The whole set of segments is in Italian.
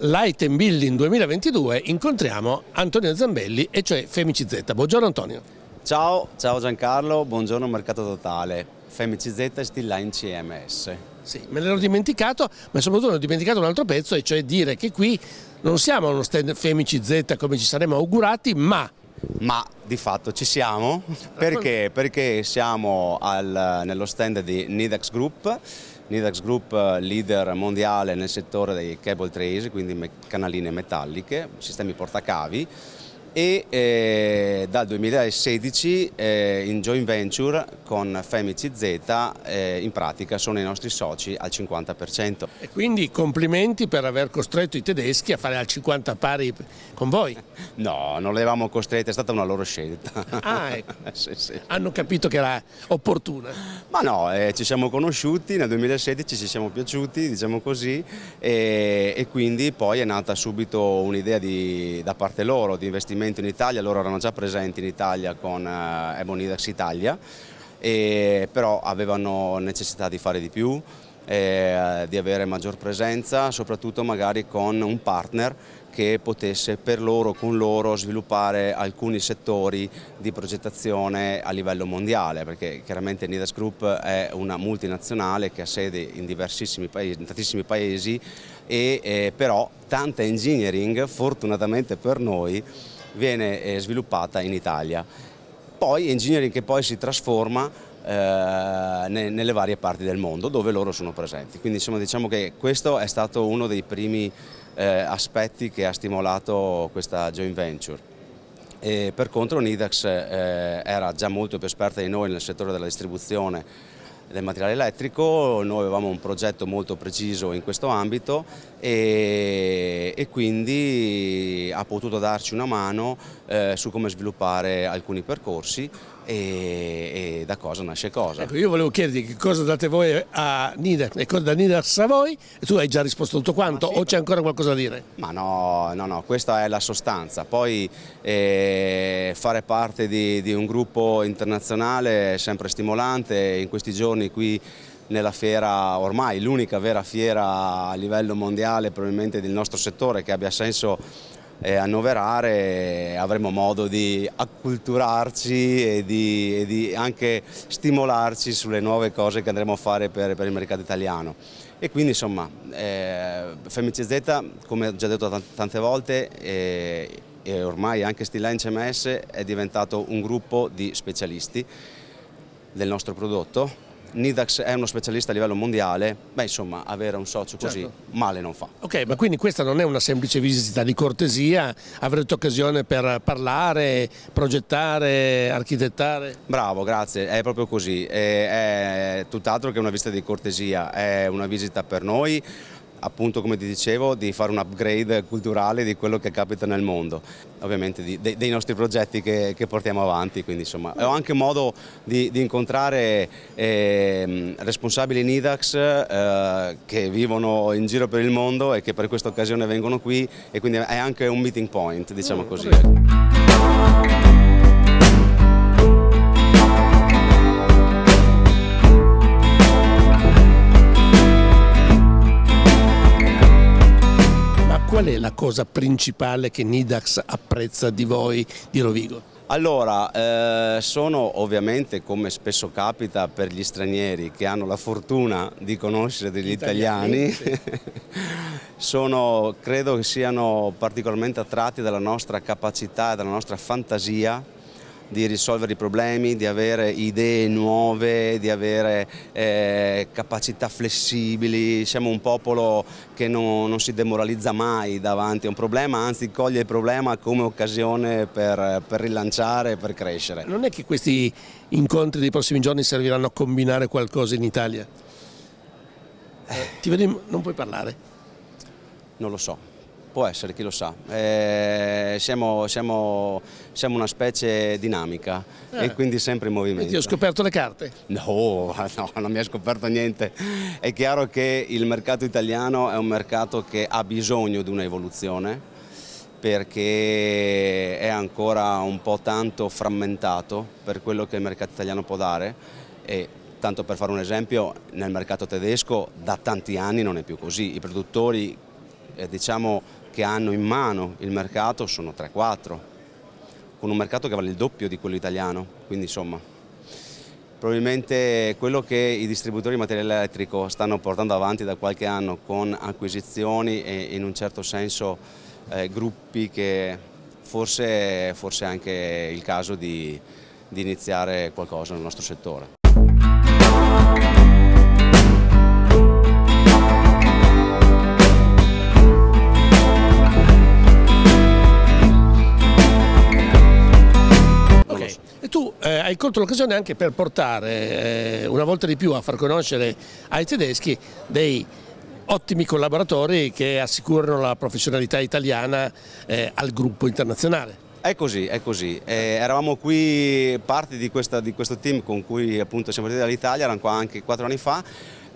Light and Building 2022 incontriamo Antonio Zambelli e cioè Femici Z. Buongiorno Antonio. Ciao, ciao Giancarlo, buongiorno Mercato Totale. Femici Z e still line CMS. Sì, me l'ero dimenticato, ma soprattutto ho dimenticato un altro pezzo e cioè dire che qui non siamo uno stand Femici Z come ci saremmo augurati, ma ma di fatto ci siamo perché, perché siamo al, nello stand di Nidax Group, Nidax Group leader mondiale nel settore dei cable trays, quindi canaline metalliche, sistemi portacavi e eh, dal 2016 eh, in joint venture con FemiCZ eh, in pratica sono i nostri soci al 50%. E quindi complimenti per aver costretto i tedeschi a fare al 50 pari con voi? No, non le avevamo costrette, è stata una loro scelta. Ah, ecco. sì, sì. Hanno capito che era opportuna? Ma no, eh, ci siamo conosciuti nel 2016, ci siamo piaciuti, diciamo così, e, e quindi poi è nata subito un'idea da parte loro di investimento investimento in Italia, loro erano già presenti in Italia con eh, Ebonidex Italia, e, però avevano necessità di fare di più, eh, di avere maggior presenza, soprattutto magari con un partner che potesse per loro, con loro, sviluppare alcuni settori di progettazione a livello mondiale, perché chiaramente Nidas Group è una multinazionale che ha sede in diversissimi paesi, in tantissimi paesi e eh, però tanta engineering, fortunatamente per noi, viene eh, sviluppata in Italia. Poi engineering che poi si trasforma eh, nelle varie parti del mondo dove loro sono presenti. Quindi insomma, diciamo che questo è stato uno dei primi eh, aspetti che ha stimolato questa joint venture. E per contro Nidax eh, era già molto più esperta di noi nel settore della distribuzione del materiale elettrico, noi avevamo un progetto molto preciso in questo ambito e, e quindi ha potuto darci una mano eh, su come sviluppare alcuni percorsi e, e, da cosa nasce cosa. Ecco, io volevo chiederti che cosa date voi a Nida e cosa da Nida a voi e tu hai già risposto tutto quanto sì, o c'è ancora qualcosa da dire? Ma no, no, no, questa è la sostanza, poi eh, fare parte di, di un gruppo internazionale è sempre stimolante, in questi giorni qui nella fiera, ormai l'unica vera fiera a livello mondiale probabilmente del nostro settore che abbia senso eh, annoverare avremo modo di acculturarci e di, e di, anche stimolarci sulle nuove cose che andremo a fare per, per il mercato italiano. E quindi insomma, eh, FMCZ, come ho già detto tante volte, eh, e ormai anche Stilla CMS è diventato un gruppo di specialisti del nostro prodotto Nidax è uno specialista a livello mondiale, beh insomma avere un socio così certo. male non fa. Ok, ma quindi questa non è una semplice visita di cortesia, avrete occasione per parlare, progettare, architettare? Bravo, grazie, è proprio così, è, è tutt'altro che una visita di cortesia, è una visita per noi, appunto come ti dicevo di fare un upgrade culturale di quello che capita nel mondo, ovviamente di, de, dei nostri progetti che, che, portiamo avanti, quindi insomma ho anche modo di, di incontrare eh, responsabili NIDAX eh, che vivono in giro per il mondo e che per questa occasione vengono qui e quindi è anche un meeting point diciamo mm, così. Qual è la cosa principale che Nidax apprezza di voi, di Rovigo? Allora, eh, sono ovviamente, come spesso capita per gli stranieri che hanno la fortuna di conoscere degli italiani, italiani sono, credo che siano particolarmente attratti dalla nostra capacità e dalla nostra fantasia di risolvere i problemi, di avere idee nuove, di avere eh, capacità flessibili, siamo un popolo che non, non, si demoralizza mai davanti a un problema, anzi coglie il problema come occasione per, per rilanciare, per crescere. Non è che questi incontri dei prossimi giorni serviranno a combinare qualcosa in Italia? Eh, ti vedi, non puoi parlare? Non lo so. Può essere, chi lo sa. Eh, siamo, siamo, siamo, una specie dinamica eh. e quindi sempre in movimento. E ti ho scoperto le carte? No, no, non mi ha scoperto niente. È chiaro che il mercato italiano è un mercato che ha bisogno di un'evoluzione perché è ancora un po' tanto frammentato per quello che il mercato italiano può dare e tanto per fare un esempio nel mercato tedesco da tanti anni non è più così, i produttori eh, diciamo che hanno in mano il mercato sono 3-4, con un mercato che vale il doppio di quello italiano, quindi insomma probabilmente quello che i distributori di materiale elettrico stanno portando avanti da qualche anno con acquisizioni e in un certo senso eh, gruppi che forse, è anche il caso di, di iniziare qualcosa nel nostro settore. hai colto l'occasione anche per portare eh, una volta di più a far conoscere ai tedeschi dei ottimi collaboratori che assicurano la professionalità italiana eh, al gruppo internazionale. È così, è così. Eh, eravamo qui parte di, questa, di, questo team con cui appunto siamo partiti dall'Italia, erano qua anche quattro anni fa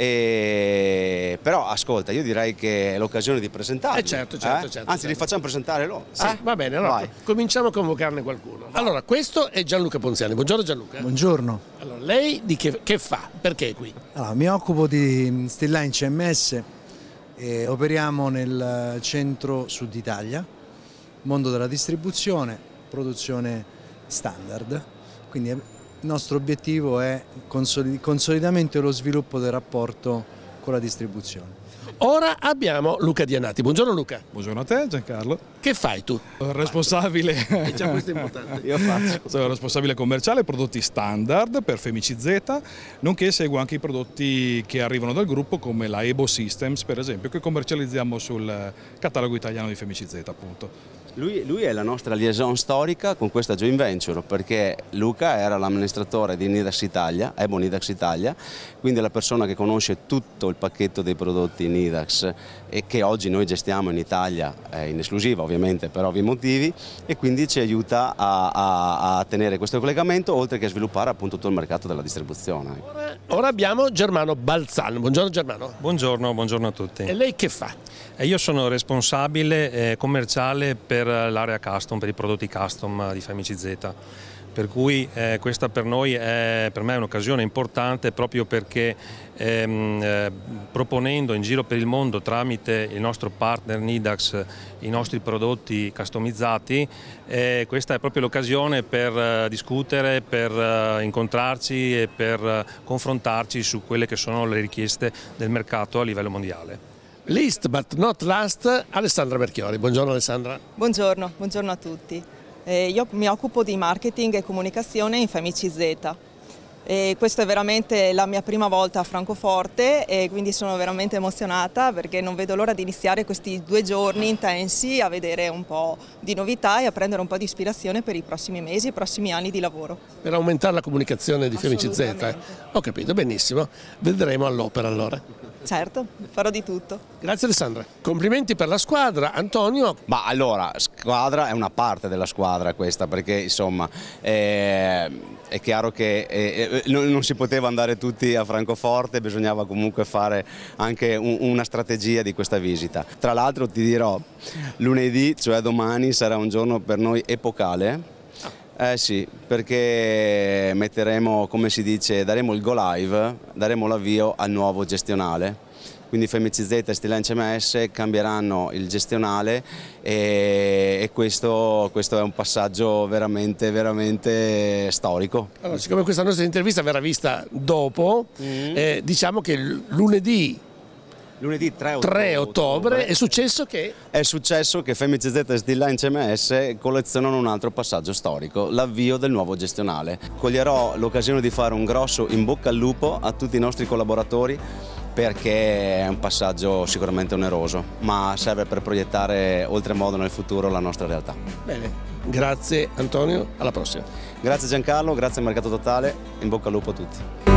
e... Però ascolta, io direi che è l'occasione di presentarli. Eh certo, certo, eh? certo, certo Anzi, certo. li facciamo presentare loro. Sì, eh? va bene, allora Vai. cominciamo a convocarne qualcuno. Allora, questo è Gianluca Ponziani. Buongiorno Gianluca. Buongiorno. Allora, lei di che, che fa? Perché è qui? Allora, mi occupo di Stilline CMS, e operiamo nel centro-sud Italia, mondo della distribuzione, produzione standard, quindi il nostro obiettivo è il consolidamento e lo sviluppo del rapporto con la distribuzione. Ora abbiamo Luca Dianati. Buongiorno Luca. Buongiorno a te Giancarlo. Che fai tu? Sono responsabile. Già diciamo questo è importante. Io faccio. Sono responsabile commerciale prodotti standard per Femici Z, nonché seguo anche i prodotti che arrivano dal gruppo come la Ebo Systems per esempio, che commercializziamo sul catalogo italiano di Femici Z appunto. Lui, lui, è la nostra liaison storica con questa joint venture perché Luca era l'amministratore di Nidax Italia, Ebo Nidax Italia, quindi è la persona che conosce tutto il pacchetto dei prodotti Nidax e che oggi noi gestiamo in Italia eh, in esclusiva ovviamente per ovvi motivi e quindi ci aiuta a, a, a, tenere questo collegamento oltre che a sviluppare appunto tutto il mercato della distribuzione. Ora, abbiamo Germano Balzano, buongiorno Germano. Buongiorno, buongiorno a tutti. E lei che fa? Eh, io sono responsabile eh, commerciale per l'area custom, per i prodotti custom eh, di Famici Z. Per cui eh, questa per noi è, per me è un'occasione importante proprio perché ehm, eh, proponendo in giro per il mondo tramite il nostro partner Nidax i nostri prodotti customizzati, eh, questa è proprio l'occasione per eh, discutere, per eh, incontrarci e per confrontarci su quelle che sono le richieste del mercato a livello mondiale. List but not last, Alessandra Berchiori. Buongiorno Alessandra. Buongiorno, buongiorno a tutti. Eh, io mi occupo di marketing e comunicazione in Famici Z. E questa è veramente la mia prima volta a Francoforte e quindi sono veramente emozionata perché non vedo l'ora di iniziare questi due giorni intensi a vedere un po' di novità e a prendere un po' di ispirazione per i prossimi mesi e i prossimi anni di lavoro. Per aumentare la comunicazione di Femici Z, ho capito benissimo, vedremo all'opera allora. Certo, farò di tutto. Grazie Alessandra. Complimenti per la squadra, Antonio. Ma allora, squadra è una parte della squadra questa, perché insomma è, eh, è chiaro che è, eh, è, eh, non, si poteva andare tutti a Francoforte, bisognava comunque fare anche un, una strategia di questa visita. Tra l'altro ti dirò, lunedì, cioè domani, sarà un giorno per noi epocale eh sì, perché metteremo, come si dice, daremo il go live, daremo l'avvio al nuovo gestionale. Quindi FMCZ e Stilan CMS cambieranno il gestionale e, e questo, questo, è un passaggio veramente, veramente storico. Allora, siccome questa nostra intervista verrà vista dopo, mm. eh, diciamo che lunedì lunedì 3 ottobre, 3 ottobre è successo che? È successo che FMCZ e Stillline CMS collezionano un altro passaggio storico, l'avvio del nuovo gestionale. Coglierò l'occasione di fare un grosso in bocca al lupo a tutti i nostri collaboratori perché è un passaggio sicuramente oneroso, ma serve per proiettare oltremodo nel futuro la nostra realtà. Bene, grazie Antonio, alla prossima. Grazie Giancarlo, grazie Mercato Totale, in bocca al lupo a tutti.